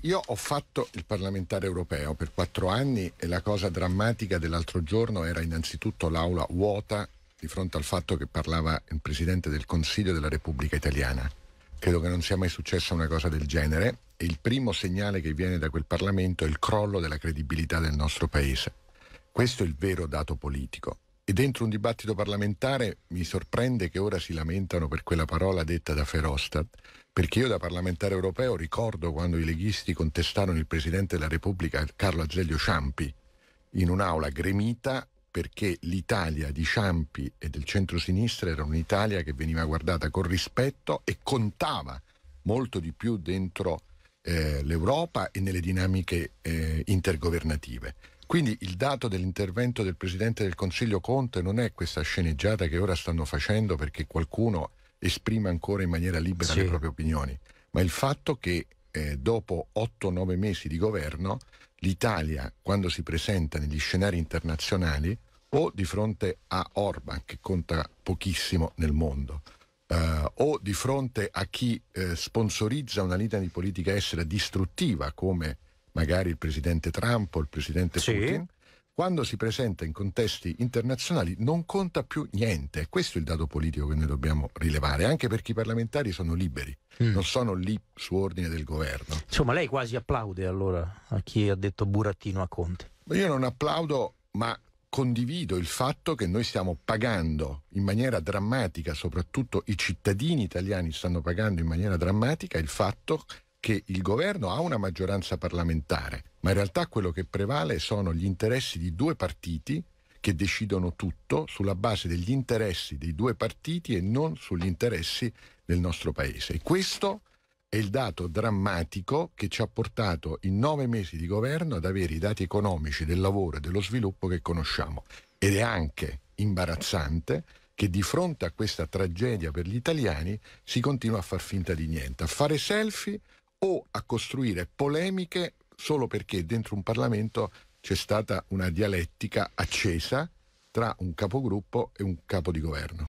Io ho fatto il parlamentare europeo per quattro anni e la cosa drammatica dell'altro giorno era innanzitutto l'aula vuota di fronte al fatto che parlava il Presidente del Consiglio della Repubblica Italiana. Credo che non sia mai successa una cosa del genere e il primo segnale che viene da quel Parlamento è il crollo della credibilità del nostro Paese. Questo è il vero dato politico. E dentro un dibattito parlamentare mi sorprende che ora si lamentano per quella parola detta da Ferostat, perché io da parlamentare europeo ricordo quando i leghisti contestarono il Presidente della Repubblica Carlo Azeglio Ciampi in un'aula gremita perché l'Italia di Ciampi e del centrosinistra era un'Italia che veniva guardata con rispetto e contava molto di più dentro eh, l'Europa e nelle dinamiche eh, intergovernative. Quindi il dato dell'intervento del Presidente del Consiglio Conte non è questa sceneggiata che ora stanno facendo perché qualcuno esprime ancora in maniera libera sì. le proprie opinioni, ma il fatto che eh, dopo 8-9 mesi di governo l'Italia, quando si presenta negli scenari internazionali, o di fronte a Orban, che conta pochissimo nel mondo, eh, o di fronte a chi eh, sponsorizza una linea di politica estera distruttiva come magari il presidente Trump o il presidente sì. Putin, quando si presenta in contesti internazionali non conta più niente. Questo è il dato politico che noi dobbiamo rilevare, anche perché i parlamentari sono liberi, mm. non sono lì su ordine del governo. Insomma, lei quasi applaude allora a chi ha detto burattino a Conte. Io non applaudo, ma condivido il fatto che noi stiamo pagando in maniera drammatica, soprattutto i cittadini italiani stanno pagando in maniera drammatica il fatto che che il governo ha una maggioranza parlamentare, ma in realtà quello che prevale sono gli interessi di due partiti che decidono tutto sulla base degli interessi dei due partiti e non sugli interessi del nostro Paese. E questo è il dato drammatico che ci ha portato in nove mesi di governo ad avere i dati economici del lavoro e dello sviluppo che conosciamo. Ed è anche imbarazzante che di fronte a questa tragedia per gli italiani si continua a far finta di niente, a fare selfie o a costruire polemiche solo perché dentro un Parlamento c'è stata una dialettica accesa tra un capogruppo e un capo di governo.